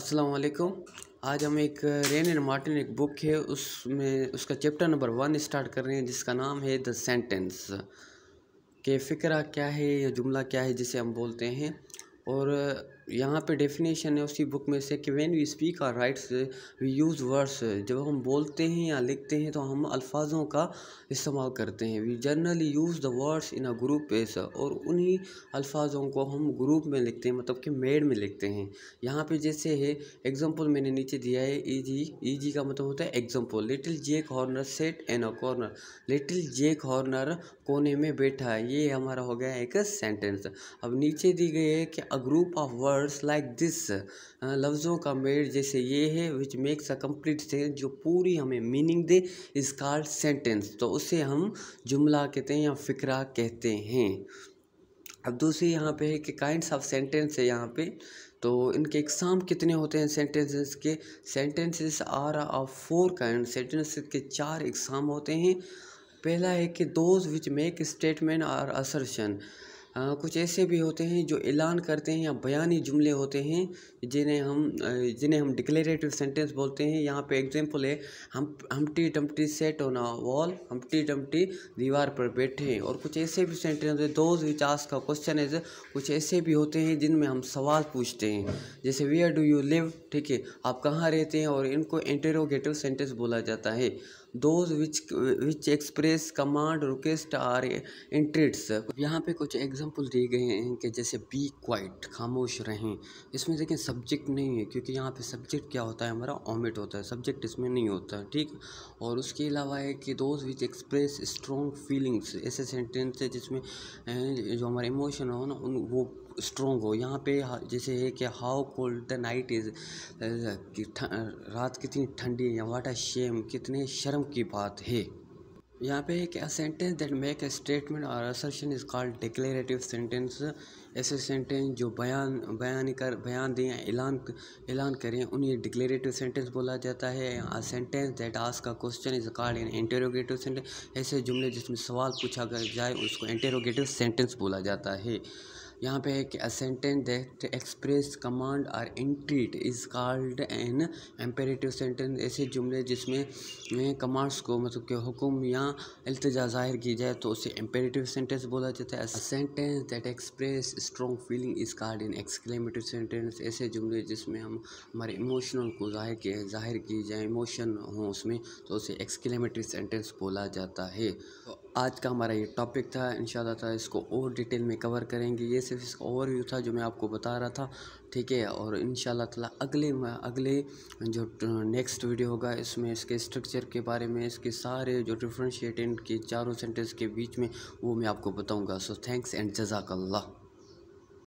असलकुम आज हम एक एंड मार्टिन एक बुक है उसमें उसका चैप्टर नंबर वन स्टार्ट कर रहे हैं जिसका नाम है द सेंटेंस के फ़िक्रा क्या है या जुमला क्या है जिसे हम बोलते हैं और यहाँ पे डेफिनेशन है उसी बुक में से कि when we speak or writes we use words जब हम बोलते हैं या लिखते हैं तो हम अल्फाजों का इस्तेमाल करते हैं we generally use the words in a group pace और उन्हीं अल्फाजों को हम ग्रुप में लिखते हैं मतलब कि मेड में लिखते हैं यहाँ पे जैसे है एग्जाम्पल मैंने नीचे दिया है ई जी ई जी का मतलब होता है example little J corner sat in a corner little J corner कोने में बैठा है ये हमारा हो गया एक सेंटेंस अब नीचे दी गई है कि a group of word words like this लफ्ज़ों का मेड़ जैसे ये है which makes a complete sense जो पूरी हमें मीनिंग दे इस कार्ड सेंटेंस तो उसे हम जुमला कहते हैं या फ़िक्रा कहते हैं अब दूसरी यहाँ पे है कि काइंड्स ऑफ सेंटेंस है यहाँ पे तो इनके एग्ज़ाम कितने होते हैं सेंटेंसेस के sentences are of four kind sentence के चार एग्ज़ाम होते हैं पहला है कि दोज विच मेक स्टेटमेंट और असरशन कुछ ऐसे भी होते हैं जो ऐलान करते हैं या बयानी जुमले होते हैं जिन्हें हम जिन्हें हम डिक्लेरेटिव सेंटेंस बोलते हैं यहाँ पे एग्जांपल है हम Humpty Dumpty sat on a wall Humpty Dumpty दीवार पर बैठे और कुछ ऐसे भी सेंटेंस है दोज विच आस का क्वेश्चन है कुछ ऐसे भी होते हैं जिनमें हम सवाल पूछते हैं जैसे वेयर डू यू लिव ठीक है आप कहाँ रहते हैं और इनको इंटेरोगेटिव सेंटेंस बोला जाता है those which which express command request or entreats यहाँ पे कुछ एग्जांपल दिए गए हैं कि जैसे बी क्वाइट खामोश रहें इसमें देखें सब्जेक्ट नहीं है क्योंकि यहाँ पे सब्जेक्ट क्या होता है हमारा ऑमिट होता है सब्जेक्ट इसमें नहीं होता ठीक और उसके अलावा है कि those which express strong feelings ऐसे सेंटेंस है जिसमें जो हमारे इमोशन हो ना उन वो स्ट्रोंग हो यहाँ पे जैसे है कि how cold the night is रात कितनी ठंडी है वाट अ शेम कितने शर्म की बात है यहाँ पे एक sentence that make a statement और assertion is called declarative sentence ऐसे सेंटेंस जो बयान बयान कर बयान दें ऐलान ऐलान करें उन्हें डिक्लेरेटिव सेंटेंस बोला जाता है सेंटेंस दैट आज का question is called an interrogative sentence ऐसे जुमले जिसमें सवाल पूछा जाए उसको इंटेरोगेटिव सेंटेंस बोला जाता है यहाँ पे एक sentence that express command or entreat is called an imperative sentence ऐसे जुमले जिसमें कमांड्स को मतलब के हुक्म या अल्तजा जाहिर की जाए तो उसे एम्पेटिव सेंटेंस बोला जाता है sentence that express strong feeling is called an exclamative sentence ऐसे जुमले जिसमें हम हमारे इमोशनल को जाहिर किए जाहिर की जाए इमोशन हों उसमें तो उसे एक्सक्लेमेटिव सेंटेंस बोला जाता है आज का हमारा ये टॉपिक था इन था इसको और डिटेल में कवर करेंगे ये सिर्फ इसका ओवरव्यू था जो मैं आपको बता रहा था ठीक है और इन ताला अगले अगले जो नेक्स्ट वीडियो होगा इसमें इसके स्ट्रक्चर के बारे में इसके सारे जो डिफ्रेंशिएटेंट के चारों सेंटेंस के बीच में वो मैं आपको बताऊँगा सो थैंक्स एंड जजाकल्ला